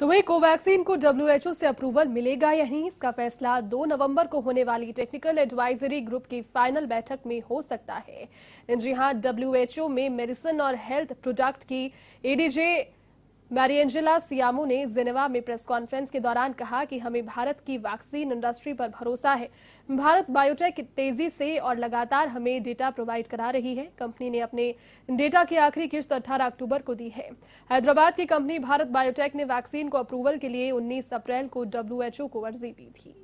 तो वही कोवैक्सीन को डब्ल्यूएचओ से अप्रूवल मिलेगा या नहीं इसका फैसला 2 नवंबर को होने वाली टेक्निकल एडवाइजरी ग्रुप की फाइनल बैठक में हो सकता है जी हां डब्ल्यूएचओ में मेडिसिन और हेल्थ प्रोडक्ट की एडीजे मैरियंजिला सियामो ने जिनेवा में प्रेस कॉन्फ्रेंस के दौरान कहा कि हमें भारत की वैक्सीन इंडस्ट्री पर भरोसा है भारत बायोटेक तेजी से और लगातार हमें डेटा प्रोवाइड करा रही है कंपनी ने अपने डेटा की आखिरी किश्त 18 अक्टूबर को दी है हैदराबाद की कंपनी भारत बायोटेक ने वैक्सीन को अप्रूवल के लिए उन्नीस अप्रैल को डब्ल्यूएचओ को अर्जी दी थी